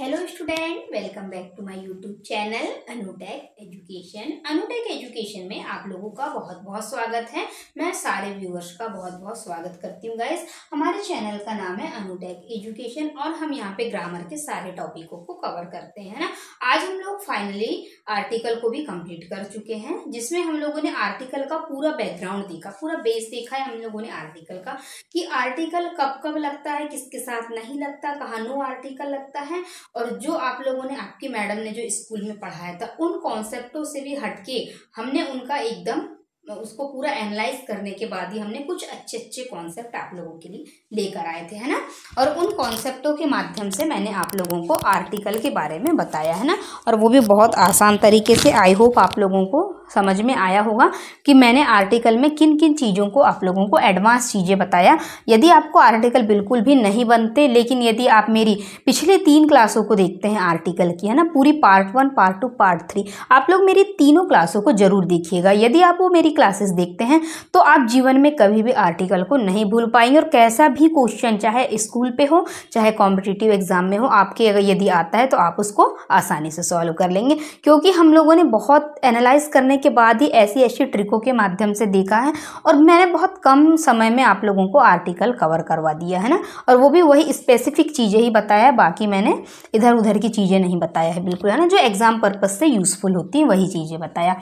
hello student welcome back to my YouTube channel Anutech education Anutech education में आप लोगों का बहुत बहुत स्वागत है मैं सारे व्यूअर्स का बहुत बहुत स्वागत करती हूँ गाइस हमारे चैनल का नाम है अनुटेक एजुकेशन और हम यहाँ पे ग्रामर के सारे टॉपिकों को कवर करते हैं ना आज हम लोग फाइनली आर्टिकल को भी कम्प्लीट कर चुके हैं जिसमें हम लोगों ने आर्टिकल का पूरा बैकग्राउंड देखा पूरा बेस देखा है हम लोगों ने आर्टिकल का कि आर्टिकल कब कब लगता है किसके साथ नहीं लगता कहाँ नो आर्टिकल लगता है और जो आप लोगों ने आपकी मैडम ने जो स्कूल में पढ़ाया था उन कॉन्सेप्टों से भी हटके हमने उनका एकदम उसको पूरा एनालाइज करने के बाद ही हमने कुछ अच्छे अच्छे कॉन्सेप्ट आप लोगों के लिए लेकर आए थे है ना और उन कॉन्सेप्टों के माध्यम से मैंने आप लोगों को आर्टिकल के बारे में बताया है ना और वो भी बहुत आसान तरीके से आई होप आप लोगों को समझ में आया होगा कि मैंने आर्टिकल में किन किन चीज़ों को आप लोगों को एडवांस चीज़ें बताया यदि आपको आर्टिकल बिल्कुल भी नहीं बनते लेकिन यदि आप मेरी पिछले तीन क्लासों को देखते हैं आर्टिकल की है ना पूरी part one part two part three आप लोग मेरी तीनों क्लासों को जरूर देखिएगा यदि आप वो मेरी क्लासेस देखते हैं तो आप जीवन में कभी भी आर्टिकल को नहीं भूल पाएंगे और कैसा भी क्वेश्चन चाहे स्कूल पर हो चाहे कॉम्पिटिटिव एग्जाम में हो आपके अगर यदि आता है तो आप उसको आसानी से सॉल्व कर लेंगे क्योंकि हम लोगों ने बहुत एनालाइज करने के बाद ही ऐसी ऐसी ट्रिकों के माध्यम से देखा है और मैंने बहुत कम समय में आप लोगों को आर्टिकल कवर करवा दिया है ना और वो भी वही स्पेसिफिक चीज़ें ही बताया है बाकी मैंने इधर उधर की चीज़ें नहीं बताया है बिल्कुल है ना जो एग्ज़ाम पर्पज़ से यूज़फुल होती हैं वही चीज़ें बताया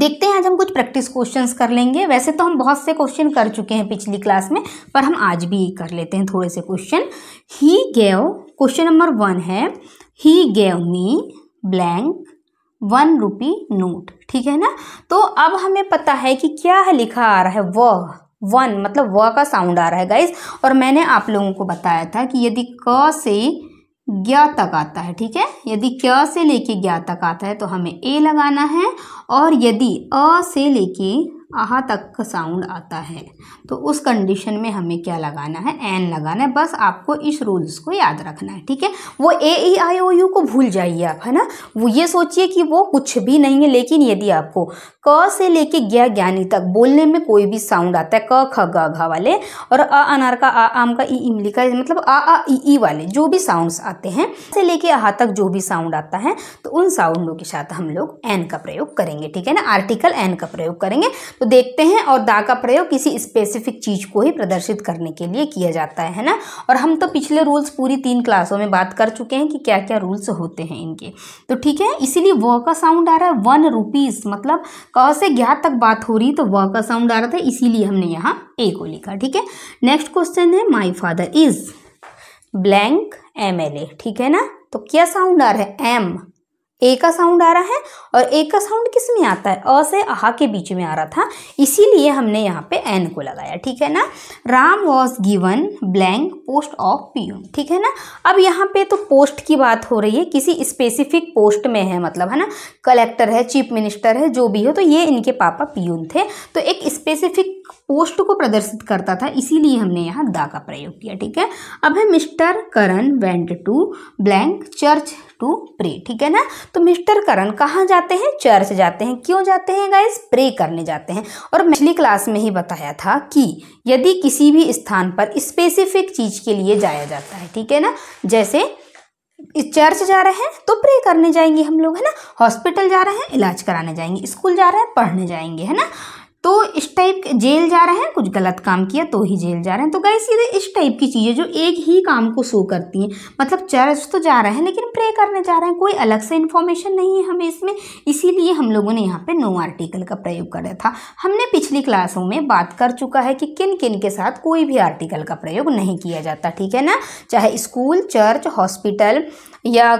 देखते हैं आज हम कुछ प्रैक्टिस क्वेश्चंस कर लेंगे वैसे तो हम बहुत से क्वेश्चन कर चुके हैं पिछली क्लास में पर हम आज भी कर लेते हैं थोड़े से question he gave question number one है he gave me blank one rupee note ठीक है ना तो अब हमें पता है कि क्या है लिखा आ रहा है व वन मतलब व का साउंड आ रहा है गाइज और मैंने आप लोगों को बताया था कि यदि क से ज्ञा तक आता है ठीक है यदि क से लेके ज्ञा तक आता है तो हमें ए लगाना है और यदि अ से लेके आहा तक का साउंड आता है तो उस कंडीशन में हमें क्या लगाना है एन लगाना है बस आपको इस रूल्स को याद रखना है ठीक है वो ए ई आई ओ यू को भूल जाइए आप है ना वो ये सोचिए कि वो कुछ भी नहीं है लेकिन यदि आपको क से लेके ज्ञा ज्ञानी तक बोलने में कोई भी साउंड आता है क ख ग घ वाले और अ अनार का आ आम का ई इमली का मतलब आ आ ई ई वाले जो भी साउंड्स आते हैं से लेके आहा तक जो भी साउंड आता है तो उन साउंडों के साथ हम लोग एन का प्रयोग करेंगे ठीक है ना आर्टिकल एन का प्रयोग करेंगे तो देखते हैं और दा का प्रयोग किसी स्पेसिफिक चीज़ को ही प्रदर्शित करने के लिए किया जाता है ना और हम तो पिछले रूल्स पूरी तीन क्लासों में बात कर चुके हैं कि क्या क्या रूल्स होते हैं इनके तो ठीक है इसीलिए व का साउंड आ रहा है वन रुपीज़ मतलब क से ग्यारह तक बात हो रही तो व का साउंड आ रहा था इसीलिए हमने यहाँ ए को लिखा ठीक है नेक्स्ट क्वेश्चन है my father is blank M ठीक है ना तो क्या साउंड आ रहा है एम ए का साउंड आ रहा है और ए का साउंड किस में आता है अ से आह के बीच में आ रहा था इसीलिए हमने यहाँ पे एन को लगाया ठीक है ना Ram was given blank post of peon ठीक है ना अब यहाँ पे तो पोस्ट की बात हो रही है किसी स्पेसिफिक पोस्ट में है मतलब है ना कलेक्टर है चीफ मिनिस्टर है जो भी हो तो ये इनके पापा पीयून थे तो एक स्पेसिफिक पोस्ट को प्रदर्शित करता था इसीलिए हमने यहाँ दा का प्रयोग किया ठीक है अब है mister Karan went to blank church to pray ठीक है ना तो मिस्टर करण कहाँ जाते हैं चर्च जाते हैं क्यों जाते हैं गाइस प्रे करने जाते हैं और पिछली क्लास में ही बताया था कि यदि किसी भी स्थान पर स्पेसिफिक चीज के लिए जाया जाता है ठीक है ना जैसे चर्च जा रहे हैं तो प्रे करने जाएंगे हम लोग है ना हॉस्पिटल जा रहे हैं इलाज कराने जाएंगे स्कूल जा रहे हैं पढ़ने जाएंगे है ना तो इस टाइप के जेल जा रहे हैं कुछ गलत काम किया तो ही जेल जा रहे हैं तो गाइस ये इस टाइप की चीज़ें जो एक ही काम को शो करती हैं मतलब चर्च तो जा रहे हैं लेकिन प्रे करने जा रहे हैं कोई अलग से इन्फॉर्मेशन नहीं है हमें इसमें इसीलिए हम लोगों ने यहाँ पे नो आर्टिकल का प्रयोग करा था हमने पिछली क्लासों में बात कर चुका है कि किन किन के साथ कोई भी आर्टिकल का प्रयोग नहीं किया जाता ठीक है ना चाहे स्कूल चर्च हॉस्पिटल या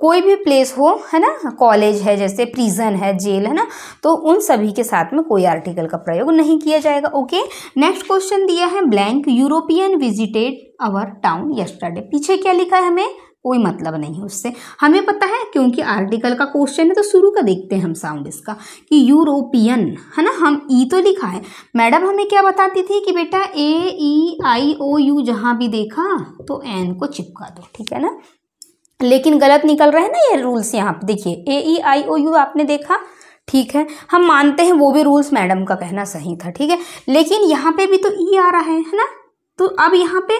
कोई भी प्लेस हो है ना कॉलेज है जैसे प्रिजन है जेल है ना तो उन सभी के साथ में कोई आर्टिकल का प्रयोग नहीं किया जाएगा ओके नेक्स्ट क्वेश्चन दिया है blank European visited our town yesterday पीछे क्या लिखा है हमें कोई मतलब नहीं है उससे हमें पता है क्योंकि आर्टिकल का क्वेश्चन है तो शुरू का देखते हैं हम साउंड इसका कि यूरोपियन है ना हम ई e तो लिखा है मैडम हमें क्या बताती थी कि बेटा ए ई आई ओ यू जहाँ भी देखा तो एन को चिपका दो ठीक है ना लेकिन गलत निकल रहा है ना ये रूल्स यहाँ पे देखिए ए ई आई ओ यू आपने देखा ठीक है हम मानते हैं वो भी रूल्स मैडम का कहना सही था ठीक है लेकिन यहाँ पे भी तो ई e आ रहा है है ना तो अब यहाँ पे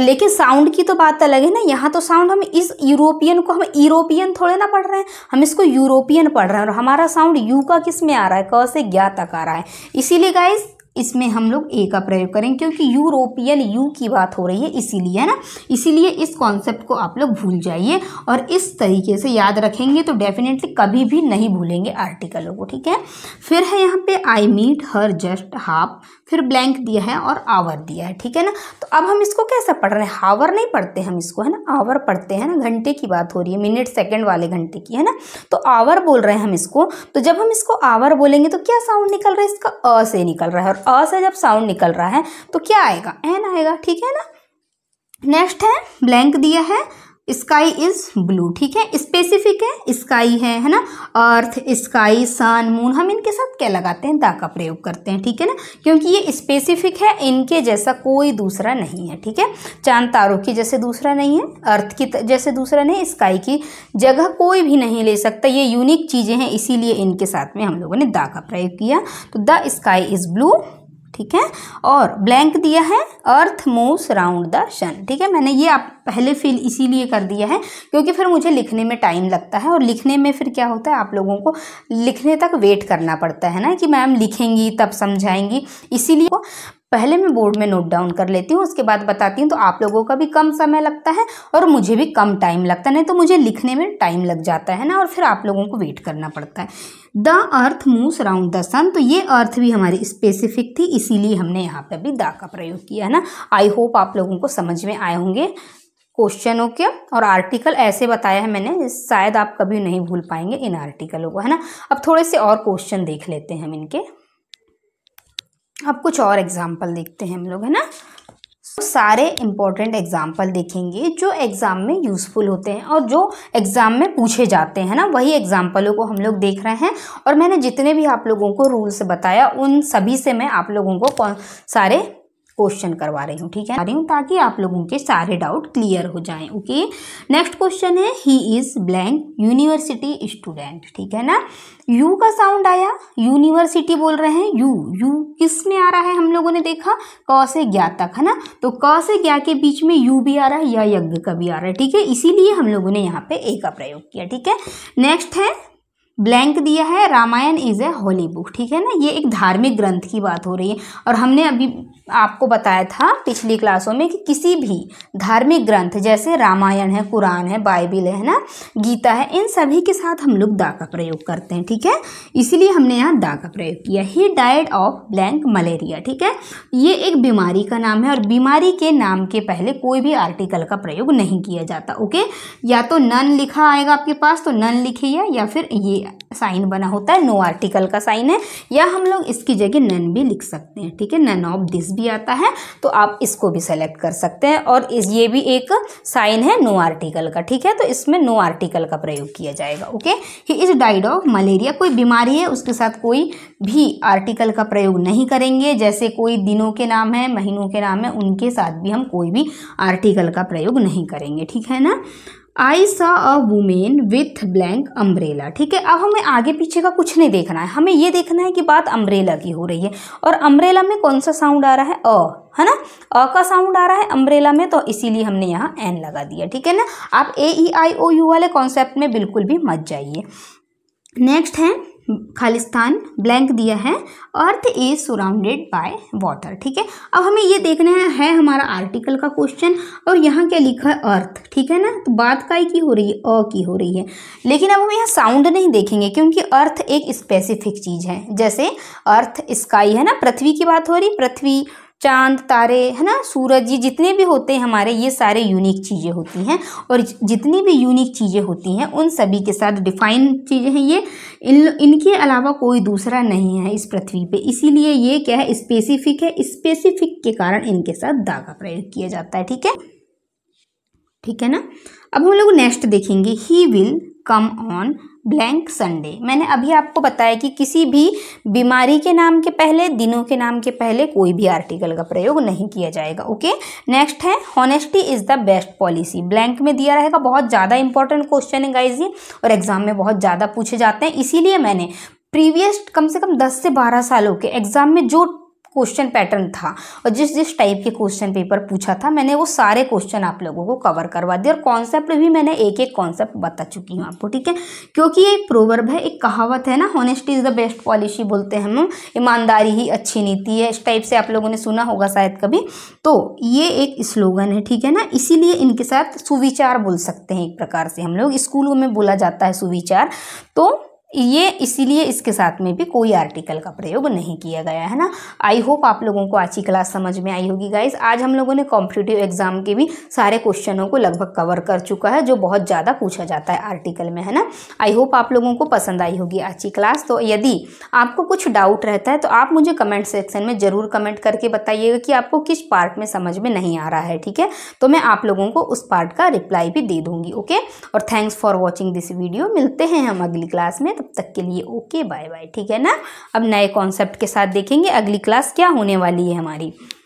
लेकिन साउंड की तो बात अलग है ना यहाँ तो साउंड हम इस यूरोपियन को हम यूरोपियन थोड़े ना पढ़ रहे हैं हम इसको यूरोपियन पढ़ रहे हैं और हमारा साउंड यू का किस में आ रहा है क से ज्ञा तक आ रहा है इसीलिए गाइज इसमें हम लोग ए का प्रयोग करेंगे क्योंकि यूरोपियन यू की बात हो रही है इसीलिए है ना इसीलिए इस कॉन्सेप्ट को आप लोग भूल जाइए और इस तरीके से याद रखेंगे तो डेफिनेटली कभी भी नहीं भूलेंगे आर्टिकलों को ठीक है फिर है यहाँ पे I meet her just half फिर ब्लैंक दिया है और आवर दिया है ठीक है ना तो अब हम इसको कैसे पढ़ रहे हैं हावर नहीं पढ़ते हम इसको है ना आवर पढ़ते हैं ना घंटे की बात हो रही है मिनट सेकंड वाले घंटे की है ना तो आवर बोल रहे हैं हम इसको तो जब हम इसको आवर बोलेंगे तो क्या साउंड निकल रहा है इसका अ से निकल रहा है और अ से जब साउंड निकल रहा है तो क्या आएगा एन आएगा ठीक है ना नेक्स्ट है ब्लैंक दिया है स्काई इज ब्लू ठीक है स्पेसिफिक है स्काई है है ना अर्थ स्काई सन मून हम इनके साथ क्या लगाते हैं दा का प्रयोग करते हैं ठीक है ना क्योंकि ये स्पेसिफिक है इनके जैसा कोई दूसरा नहीं है ठीक है चांद तारों की जैसे दूसरा नहीं है अर्थ की जैसे दूसरा नहीं स्काई की जगह कोई भी नहीं ले सकता ये यूनिक चीज़ें हैं इसीलिए इनके साथ में हम लोगों ने दा का प्रयोग किया तो द स्काई इज़ ब्लू ठीक है और ब्लैंक दिया है earth moves round the sun ठीक है मैंने ये आप पहले फिल इसीलिए कर दिया है क्योंकि फिर मुझे लिखने में टाइम लगता है और लिखने में फिर क्या होता है आप लोगों को लिखने तक वेट करना पड़ता है ना कि मैम लिखेंगी तब समझाएंगी इसीलिए पहले मैं बोर्ड में नोट डाउन कर लेती हूँ उसके बाद बताती हूँ तो आप लोगों का भी कम समय लगता है और मुझे भी कम टाइम लगता है नहीं तो मुझे लिखने में टाइम लग जाता है ना और फिर आप लोगों को वेट करना पड़ता है the earth moves round the sun तो ये अर्थ भी हमारी स्पेसिफिक थी इसीलिए हमने यहाँ पर भी द का प्रयोग किया है ना आई होप आप लोगों को समझ में आए होंगे क्वेश्चनों के और आर्टिकल ऐसे बताया है मैंने शायद आप कभी नहीं भूल पाएंगे इन आर्टिकलों को है ना अब थोड़े से और क्वेश्चन देख लेते हैं हम इनके अब कुछ और एग्जाम्पल देखते हैं हम लोग है ना तो सारे इम्पोर्टेंट एग्जाम्पल देखेंगे जो एग्ज़ाम में यूज़फुल होते हैं और जो एग्ज़ाम में पूछे जाते हैं ना वही एग्ज़ाम्पलों को हम लोग देख रहे हैं और मैंने जितने भी आप लोगों को रूल्स बताया उन सभी से मैं आप लोगों को कौन सारे क्वेश्चन करवा रही हूँ ठीक है रही हूँ ताकि आप लोगों के सारे डाउट क्लियर हो जाएं ओके नेक्स्ट क्वेश्चन है he is blank university student ठीक है ना यू का साउंड आया यूनिवर्सिटी बोल रहे हैं यू यू किस में आ रहा है हम लोगों ने देखा क से ज्ञा तक है ना तो क से ज्ञा के बीच में यू भी आ रहा है या यज्ञ का भी आ रहा है ठीक है इसीलिए हम लोगों ने यहाँ पे ए का प्रयोग किया ठीक है नेक्स्ट है ब्लैंक दिया है Ramayana is a holy book ठीक है ना ये एक धार्मिक ग्रंथ की बात हो रही है और हमने अभी आपको बताया था पिछली क्लासों में कि किसी भी धार्मिक ग्रंथ जैसे रामायण है कुरान है बाइबिल है ना गीता है इन सभी के साथ हम लोग दा का प्रयोग करते हैं ठीक है इसलिए हमने यहाँ दा का प्रयोग किया he died of blank malaria ठीक है ये एक बीमारी का नाम है और बीमारी के नाम के पहले कोई भी आर्टिकल का प्रयोग नहीं किया जाता ओके या तो नन लिखा आएगा आपके पास तो नन लिखिए या फिर ये साइन बना होता है नो आर्टिकल का साइन है या हम लोग इसकी जगह नन भी लिख सकते हैं ठीक है नन ऑफ दिस भी आता है तो आप इसको भी सेलेक्ट कर सकते हैं और इस ये भी एक साइन है नो आर्टिकल का ठीक है तो इसमें नो आर्टिकल का प्रयोग किया जाएगा okay he is died of malaria कोई बीमारी है उसके साथ कोई भी आर्टिकल का प्रयोग नहीं करेंगे जैसे कोई दिनों के नाम है महीनों के नाम है उनके साथ भी हम कोई भी आर्टिकल का प्रयोग नहीं करेंगे ठीक है ना I saw a women with blank umbrella ठीक है अब हमें आगे पीछे का कुछ नहीं देखना है हमें ये देखना है कि बात अम्ब्रेला की हो रही है और अम्ब्रेला में कौन सा साउंड आ रहा है अ है ना अ का साउंड आ रहा है अम्ब्रेला में तो इसीलिए हमने यहाँ एन लगा दिया ठीक है ना आप ए ई आई ओ यू वाले कॉन्सेप्ट में बिल्कुल भी मत जाइए नेक्स्ट है खालिस्तान ब्लैंक दिया है earth is surrounded by water ठीक है अब हमें ये देखना है, है हमारा आर्टिकल का क्वेश्चन और यहाँ क्या लिखा है अर्थ ठीक है ना तो बात काय की हो रही है अ की हो रही है लेकिन अब हम यहाँ साउंड नहीं देखेंगे क्योंकि अर्थ एक स्पेसिफिक चीज़ है जैसे अर्थ स्काई है ना पृथ्वी की बात हो रही पृथ्वी चांद तारे है ना सूरज ये जितने भी होते हैं हमारे ये सारे यूनिक चीज़ें होती हैं और जितनी भी यूनिक चीज़ें होती हैं उन सभी के साथ डिफाइन चीज़ें हैं ये इन इनके अलावा कोई दूसरा नहीं है इस पृथ्वी पे इसीलिए ये क्या है स्पेसिफिक है स्पेसिफिक के कारण इनके साथ दागा प्रयोग किया जाता है ठीक है ठीक है ना अब हम लोग नेक्स्ट देखेंगे he will come on blank Sunday मैंने अभी आपको बताया कि किसी भी बीमारी के नाम के पहले दिनों के नाम के पहले कोई भी आर्टिकल का प्रयोग नहीं किया जाएगा ओके नेक्स्ट है honesty is the best policy blank में दिया रहेगा बहुत ज़्यादा इंपॉर्टेंट क्वेश्चन है गाइज ये और एग्जाम में बहुत ज़्यादा पूछे जाते हैं इसीलिए मैंने प्रीवियस कम से कम दस से बारह सालों के एग्जाम में जो क्वेश्चन पैटर्न था और जिस जिस टाइप के क्वेश्चन पेपर पूछा था मैंने वो सारे क्वेश्चन आप लोगों को कवर करवा दिए और कॉन्सेप्ट भी मैंने एक एक कॉन्सेप्ट बता चुकी हूँ आपको ठीक है क्योंकि ये एक प्रोवर्ब है एक कहावत है ना honesty is the best policy बोलते हैं हम ईमानदारी ही अच्छी नीति है इस टाइप से आप लोगों ने सुना होगा शायद कभी तो ये एक स्लोगन है ठीक है ना इसीलिए इनके साथ सुविचार बोल सकते हैं एक प्रकार से हम लोग स्कूलों में बोला जाता है सुविचार तो ये इसीलिए इसके साथ में भी कोई आर्टिकल का प्रयोग नहीं किया गया है ना आई होप आप लोगों को आज की क्लास समझ में आई होगी गाइज आज हम लोगों ने कॉम्पिटेटिव एग्जाम के भी सारे क्वेश्चनों को लगभग कवर कर चुका है जो बहुत ज़्यादा पूछा जाता है आर्टिकल में है ना आई होप आप लोगों को पसंद आई होगी आज की क्लास तो यदि आपको कुछ डाउट रहता है तो आप मुझे कमेंट सेक्शन में ज़रूर कमेंट करके बताइएगा कि आपको किस पार्ट में समझ में नहीं आ रहा है ठीक है तो मैं आप लोगों को उस पार्ट का रिप्लाई भी दे दूँगी ओके और thanks for watching this video मिलते हैं हम अगली क्लास में तब तक के लिए ओके बाय बाय ठीक है ना अब नए कॉन्सेप्ट के साथ देखेंगे अगली क्लास क्या होने वाली है हमारी